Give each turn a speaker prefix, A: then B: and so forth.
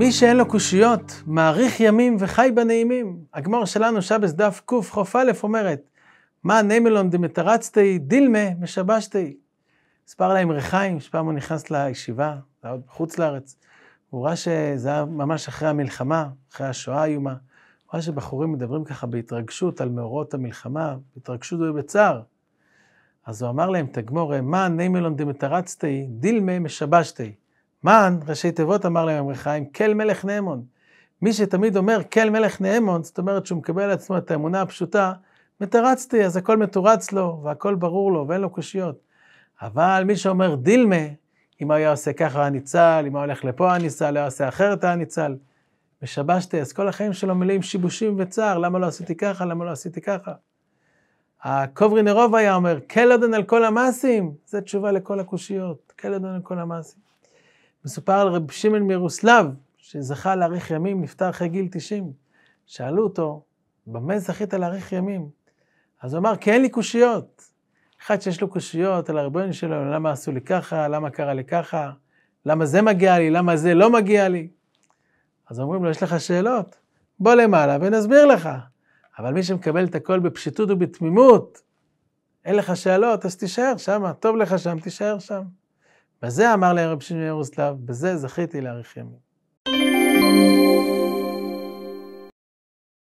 A: מי שאין לו קושיות, מאריך ימים וחי בנעימים. הגמור שלנו, שבס דף קכ"א אומרת, מה נמלון דמתרצתי, דילמה משבשתי. מספר להם רחיים, שפעם הוא נכנס לישיבה, זה היה עוד בחוץ לארץ. הוא ראה שזה היה ממש אחרי המלחמה, אחרי השואה האיומה. הוא ראה שבחורים מדברים ככה בהתרגשות על מאורעות המלחמה, בהתרגשות ובצער. אז הוא אמר להם, תגמור, מה נמלון דמתרצתי, דילמה משבשתי. מן, ראשי תיבות אמר להם אמרי חיים, כל מלך נאמון. מי שתמיד אומר כל מלך נאמון, זאת אומרת שהוא מקבל לעצמו את האמונה הפשוטה, מתרצתי, אז הכל מתורץ לו, והכל ברור לו, ואין לו קושיות. אבל מי שאומר דילמה, אם היה עושה ככה היה ניצל, אם היה הולך לפה היה ניצל, היה עושה אחרת היה ניצל. ושבשתי, אז כל החיים שלו מלאים שיבושים וצער, למה לא עשיתי ככה, למה לא עשיתי ככה. הקוברי נרוב היה אומר, כל אדון על כל המעשים, זה תשובה לכל הקושיות, כל אדון על כל המעשים. מסופר על רב שמעון מירוסלב, שזכה להאריך ימים, נפטר אחרי גיל 90. שאלו אותו, במה זכית להאריך ימים? אז הוא אמר, כי אין לי קושיות. אחד שיש לו קושיות על הרבנים שלו, למה עשו לי ככה, למה קרה לי ככה, למה זה מגיע לי, למה זה לא מגיע לי. אז אומרים לו, יש לך שאלות? בוא למעלה ונסביר לך. אבל מי שמקבל את הכל בפשיטות ובתמימות, אין לך שאלות, אז תישאר שם, טוב לך שם, תישאר שם. בזה אמר לי הרב שמעון ירוסלב, בזה זכיתי להאריך ימים.